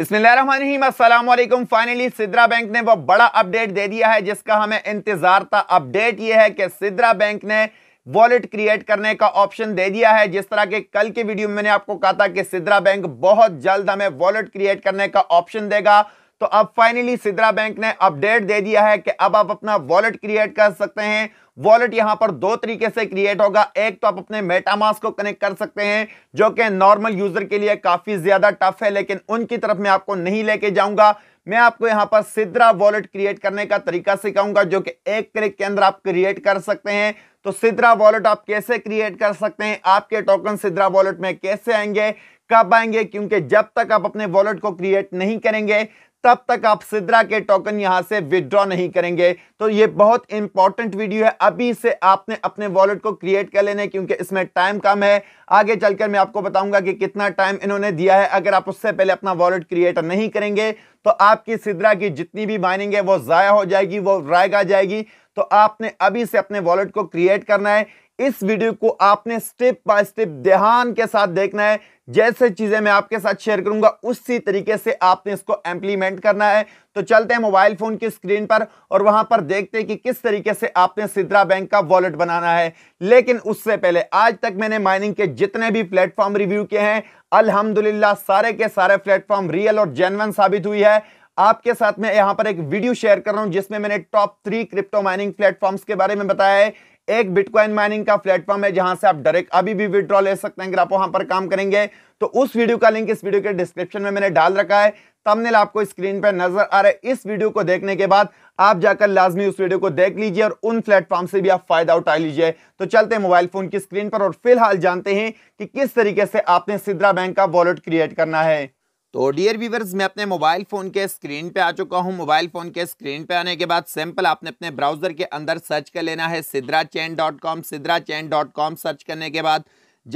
बिस्मिल्लाम finally Sidra bank ने वो बड़ा अपडेट दे दिया है जिसका हमें इंतजार था अपडेट ये है कि सिद्रा बैंक ने वॉलेट क्रिएट करने का ऑप्शन दे दिया है जिस तरह के कल के वीडियो में मैंने आपको कहा था कि सिद्रा बैंक बहुत जल्द हमें वॉलेट क्रिएट करने का ऑप्शन देगा तो अब फाइनली सिद्रा बैंक ने अपडेट दे दिया है कि अब आप अपना वॉलेट क्रिएट कर सकते हैं वॉलेट यहां पर दो तरीके से क्रिएट होगा एक तो आप अपने मेटामास को कनेक्ट कर सकते हैं जो कि नॉर्मल यूजर के लिए काफी ज्यादा टफ है लेकिन उनकी तरफ मैं आपको नहीं लेके जाऊंगा मैं आपको यहां पर सिद्रा वॉलेट क्रिएट करने का तरीका सिखाऊंगा जो कि एक क्लिक के अंदर आप क्रिएट कर सकते हैं तो सिद्रा वॉलेट आप कैसे क्रिएट कर सकते हैं आपके टोकन सिद्रा वॉलेट में कैसे आएंगे कब आएंगे क्योंकि जब तक आप अपने वॉलेट को क्रिएट नहीं करेंगे तब तक आप सिद्रा के टोकन यहां से विदड्रॉ नहीं करेंगे तो ये बहुत इंपॉर्टेंट वीडियो है अभी से आपने अपने वॉलेट को क्रिएट कर लेने क्योंकि इसमें टाइम कम है आगे चलकर मैं आपको बताऊंगा कि कितना टाइम इन्होंने दिया है अगर आप उससे पहले अपना वॉलेट क्रिएट नहीं करेंगे तो आपकी सिद्रा की जितनी भी माइनिंग है वो ज़ाया हो जाएगी वो रायगा जाएगी तो आपने अभी से अपने वॉलेट को क्रिएट करना है इस वीडियो को आपने स्टेप बाय स्टेप ध्यान के साथ देखना है जैसे चीजें मैं आपके साथ शेयर करूंगा उसी तरीके से आपने इसको इंप्लीमेंट करना है तो चलते हैं मोबाइल फोन की स्क्रीन पर और वहां पर देखते हैं कि किस तरीके से आपने सिद्रा बैंक का वॉलेट बनाना है लेकिन उससे पहले आज तक मैंने माइनिंग के जितने भी प्लेटफॉर्म रिव्यू किए हैं अल्हम्दुलिल्लाह सारे के सारे प्लेटफॉर्म रियल और जेनवन साबित हुई है आपके साथ में यहां पर एक वीडियो शेयर कर रहा हूं जिसमें मैंने top three crypto mining platforms के बारे में बताया है एक बिटकॉइन माइनिंग का प्लेटफॉर्म है जहां से आप डायरेक्ट अभी भी विद्रॉ ले सकते हैं अगर आप वहां पर काम करेंगे तो उस वीडियो का लिंक इस वीडियो के डिस्क्रिप्शन में मैंने डाल रखा है तमनेल आपको स्क्रीन पर नजर आ रहा है इस वीडियो को देखने के बाद आप जाकर लाजमी उस वीडियो को देख लीजिए और उन प्लेटफॉर्म से भी आप फायदा उठा लीजिए तो चलते हैं मोबाइल फोन की स्क्रीन पर और फिलहाल जानते हैं कि किस तरीके से आपने सिद्रा बैंक का वॉलेट क्रिएट करना है तो डियर व्यूवर्स मैं अपने मोबाइल फ़ोन के स्क्रीन पे आ चुका हूँ मोबाइल फ़ोन के स्क्रीन पे आने के बाद सिंपल आपने अपने ब्राउज़र के अंदर सर्च कर लेना है Sidra chain dot com Sidra chain dot com search करने के बाद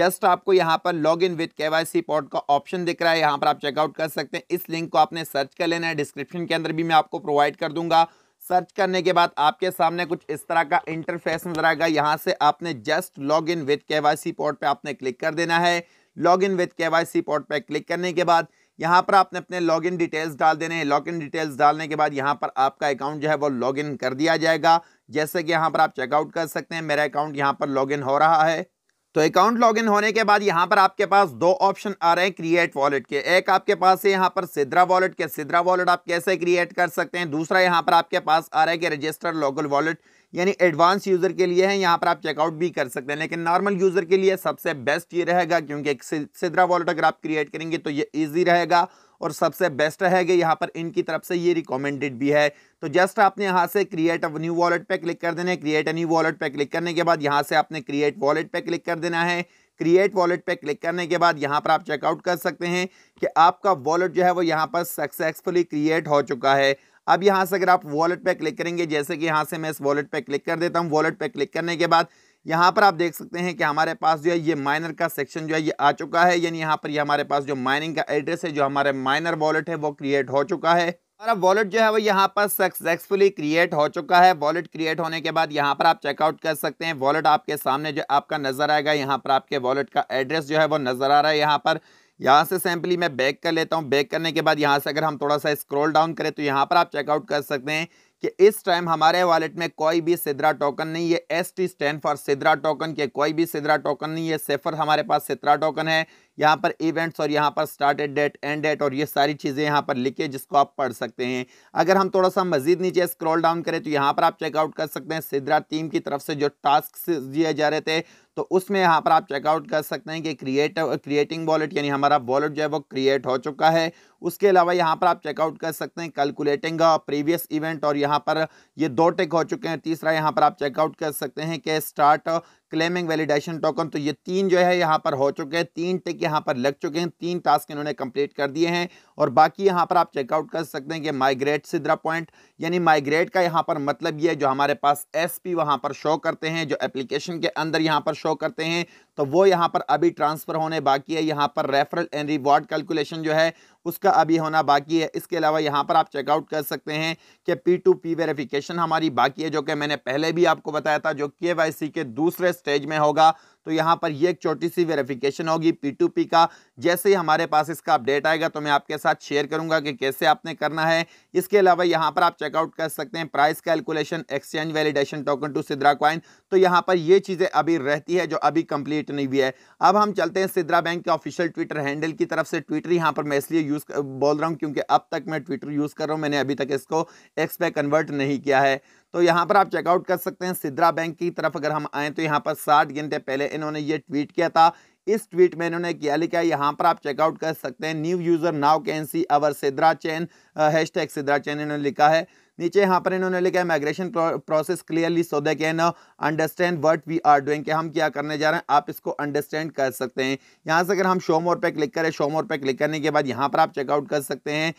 जस्ट आपको यहाँ पर log in with K Y C pot का ऑप्शन दिख रहा है यहाँ पर आप चेकआउट कर सकते हैं इस लिंक को आपने सर्च कर लेना है डिस्क्रिप्शन के अंदर भी मैं आपको प्रोवाइड कर दूंगा सर्च करने के बाद आपके सामने कुछ इस तरह का इंटरफेस नजर आएगा यहाँ से आपने just log in with K Y C pot पर आपने क्लिक कर देना है log in with K Y C pot पर क्लिक करने के बाद यहाँ पर आपने अपने लॉगिन डिटेल्स डाल देने हैं लॉगिन डिटेल्स डालने के बाद यहाँ पर आपका अकाउंट जो है वो लॉगिन कर दिया जाएगा जैसे कि यहाँ पर आप चेकआउट कर सकते हैं मेरा अकाउंट यहाँ पर लॉगिन हो रहा है तो अकाउंट लॉगिन होने के बाद यहाँ पर आपके पास दो ऑप्शन आ रहे हैं क्रिएट वॉलेट के एक आपके पास है यहाँ पर सिद्रा वॉलेट के सिद्रा वॉलेट आप कैसे क्रिएट कर सकते हैं दूसरा यहाँ पर आपके पास आ रहा है कि रजिस्टर लोकल वॉलेट यानी एडवांस यूज़र के लिए है यहाँ पर आप चेकआउट भी कर सकते हैं लेकिन नॉर्मल यूज़र के लिए सबसे बेस्ट ये रहेगा क्योंकि एक सिद्रा वॉलेट अगर आप क्रिएट करेंगे तो ये ईजी रहेगा और सबसे बेस्ट है कि यहाँ पर इनकी तरफ से ये रिकमेंडेड भी है तो जस्ट आपने यहाँ से क्रिएट अव न्यू वॉलेट पे क्लिक कर देना है क्रिएट अ न्यू वॉलेट पे क्लिक करने के बाद यहाँ से आपने क्रिएट वॉलेट पे क्लिक कर देना है क्रिएट वॉलेट पे क्लिक करने के बाद यहाँ पर आप चेकआउट कर सकते हैं कि आपका वॉलेट जो है वो यहाँ पर सक्सेसफुली क्रिएट हो चुका है अब यहाँ से अगर आप वॉलेट पे क्लिक करेंगे जैसे कि यहाँ से मैं इस वॉलेट पे क्लिक कर देता हूँ वॉलेट पे क्लिक करने के बाद यहाँ पर आप देख सकते हैं कि हमारे पास जो है ये माइनर का सेक्शन जो है ये आ चुका है यानी यहाँ पर ये हमारे पास जो माइनिंग का एड्रेस है जो हमारे माइनर वॉलेट है वो क्रिएट हो चुका है हमारा वॉलेट जो है वो यहाँ पर सक्सेसफुली क्रिएट हो चुका है वॉलेट क्रिएट होने के बाद यहाँ पर आप चेकआउट कर सकते हैं वॉलेट आपके सामने जो आपका नज़र आएगा यहाँ पर आपके वॉलेट का एड्रेस जो है वो नज़र आ रहा है यहाँ पर यहाँ से सैम्पली मैं बैक कर लेता हूँ बैक करने के बाद यहाँ से अगर हम थोड़ा सा स्क्रॉल डाउन करें तो यहाँ पर आप चेकआउट कर सकते हैं कि इस टाइम हमारे वॉलेट में कोई भी सिद्रा टोकन नहीं है S T stand for Sidra token के कोई भी सिद्रा टोकन नहीं है सेफर हमारे पास सिद्रा टोकन है यहाँ पर इवेंट्स और यहाँ पर स्टार्टेड डेट एंड डेट और ये सारी चीज़ें यहाँ पर लिखिए जिसको आप पढ़ सकते हैं अगर हम थोड़ा सा मजीद नीचे स्क्रॉल डाउन करें तो यहाँ पर आप चेकआउट कर सकते हैं सिद्रा टीम की तरफ से जो टास्क दिए जा रहे थे तो उसमें यहाँ पर आप चेकआउट कर सकते हैं कि क्रिएट क्रिएटिंग वॉलेट यानी हमारा वॉलेट जो है वो क्रिएट हो चुका है उसके अलावा यहाँ पर आप चेकआउट कर सकते हैं कैलकुलेटिंग प्रीवियस इवेंट और यहाँ पर ये दो टेक हो चुके हैं तीसरा यहाँ पर आप चेकआउट कर सकते हैं कि स्टार्ट क्लेमिंग वैलिडेशन टोकन तो ये तीन जो है यहाँ पर हो चुके हैं तीन टिक यहाँ पर लग चुके हैं तीन टास्क इन्होंने कंप्लीट कर दिए हैं और बाकी यहाँ पर आप चेकआउट कर सकते हैं कि माइग्रेट सिद्रा पॉइंट यानी माइग्रेट का यहाँ पर मतलब ये है जो हमारे पास एस पी वहाँ पर शो करते हैं जो एप्लीकेशन के अंदर यहाँ पर शो करते हैं तो वो यहाँ पर अभी ट्रांसफ़र होने बाकी है यहाँ पर रेफरल एंड रिवॉर्ड कैलकुलेशन जो है उसका अभी होना बाकी है इसके अलावा यहाँ पर आप चेकआउट कर सकते हैं कि पी टू पी वेरिफिकेशन हमारी बाकी है जो कि मैंने पहले भी आपको बताया था जो के वाई सी के दूसरे स्टेज में होगा तो यहाँ पर ये एक छोटी सी वेरिफिकेशन होगी पी का जैसे ही हमारे पास इसका अपडेट आएगा तो मैं आपके साथ शेयर करूँगा कि कैसे आपने करना है इसके अलावा यहाँ पर आप चेकआउट कर सकते हैं price calculation exchange validation token to Sidra coin तो यहाँ पर ये चीज़ें अभी रहती है जो अभी कंप्लीट नहीं हुई है अब हम चलते हैं सिद्रा बैंक के ऑफिशियल ट्विटर हैंडल की तरफ से ट्विटर यहाँ पर मैं इसलिए यूज़ बोल रहा हूँ क्योंकि अब तक मैं ट्विटर यूज़ कर रहा हूँ मैंने अभी तक इसको एक्स पे कन्वर्ट नहीं किया है तो यहाँ पर आप चेकआउट कर सकते हैं सिद्रा बैंक की तरफ अगर हम आएँ तो यहाँ पर साठ घंटे पहले इन्होंने ये ट्वीट किया था इस ट्वीट में इन्होंने किया लिखा है यहाँ पर आप चेकआउट कर सकते हैं new user now can see our Sidra chain hash tag Sidra chain इन्होंने लिखा है नीचे यहाँ पर इन्होंने लिखा है migration process clearly so they can understand what we are doing हम क्या करने जा रहे हैं आप इसको अंडरस्टैंड कर सकते हैं यहाँ से अगर हम शो मोर पे क्लिक करें शो मोर पे क्लिक करने के बाद यहाँ पर आप चेकआउट कर सकते हैं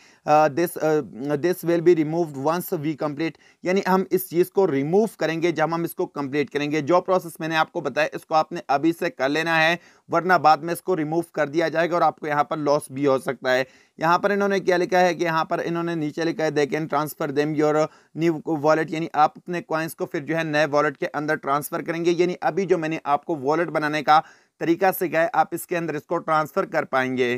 this this will be removed once we complete यानी हम इस चीज़ को रिमूव करेंगे जब हम इसको कंप्लीट करेंगे जो प्रोसेस मैंने आपको बताया इसको आपने अभी से कर लेना है वरना बाद में इसको रिमूव कर दिया जाएगा और आपको यहाँ पर लॉस भी हो सकता है यहाँ पर इन्होंने क्या लिखा है कि यहाँ पर इन्होंने नीचे लिखा है they can transfer them your new wallet यानी आप अपने कॉइन्स को फिर जो है नए वॉलेट के अंदर ट्रांसफर करेंगे यानी अभी जो मैंने आपको वॉलेट बनाने का तरीका सिखाया आप इसके अंदर इसको ट्रांसफर कर पाएंगे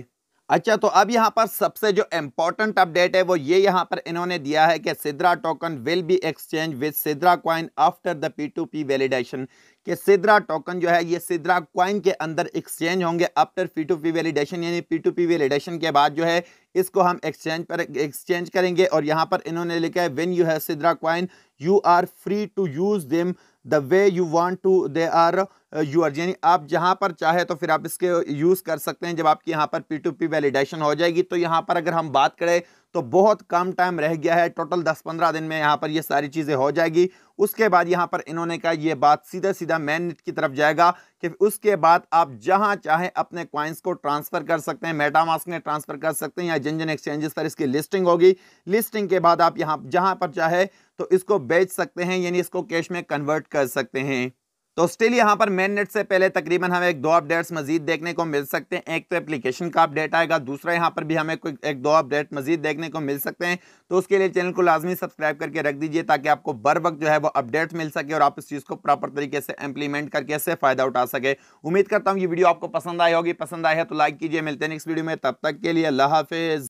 अच्छा तो अब यहाँ पर सबसे जो इम्पोर्टेंट अपडेट है वो ये यहाँ पर इन्होंने दिया है कि Sidra token will be exchange with Sidra coin after the P to P validation कि सिद्रा टोकन जो है ये सिद्रा क्वाइन के अंदर एक्सचेंज होंगे after P to P validation यानी पी टू पी वैलिडेशन के बाद जो है इसको हम एक्सचेंज पर एक्सचेंज करेंगे और यहाँ पर इन्होंने लिखा है when you have Sidra coin you are free to use them the way you want to they are your यानी आप जहाँ पर चाहे तो फिर आप इसके यूज़ कर सकते हैं जब आपकी यहाँ पर पी टू पी वेलीडेशन हो जाएगी तो यहाँ पर अगर हम बात करें तो बहुत कम टाइम रह गया है टोटल 10-15 दिन में यहाँ पर ये सारी चीज़ें हो जाएगी उसके बाद यहाँ पर इन्होंने कहा ये बात सीधा सीधा मेन नेट की तरफ जाएगा कि उसके बाद आप जहाँ चाहें अपने क्वाइंस को ट्रांसफ़र कर सकते हैं मेटामास्क में ट्रांसफ़र कर सकते हैं या जिन जिन एक्सचेंजेस पर इसकी लिस्टिंग होगी लिस्टिंग के बाद आप यहाँ जहाँ पर चाहे तो इसको बेच सकते हैं यानी इसको कैश में कन्वर्ट कर सकते हैं तो स्टिल यहाँ पर मेन नेट से पहले तकरीबन हमें एक दो अपडेट्स मजीद देखने को मिल सकते हैं एक तो एप्लीकेशन का अपडेट आएगा दूसरा यहाँ पर भी हमें एक दो अपडेट मजीद देखने को मिल सकते हैं तो उसके लिए चैनल को लाजमी सब्सक्राइब करके रख दीजिए ताकि आपको बर वक्त जो है वो अपडेट्स मिल सके और आप इस चीज़ को प्रॉपर तरीके से इंप्लीमेंट करके इससे फ़ायदा उठा सके उम्मीद करता हूँ ये वीडियो आपको पसंद आई होगी पसंद आई है तो लाइक कीजिए मिलते हैं नेक्स्ट वीडियो में तब तक के लिए अल्लाह हाफिज़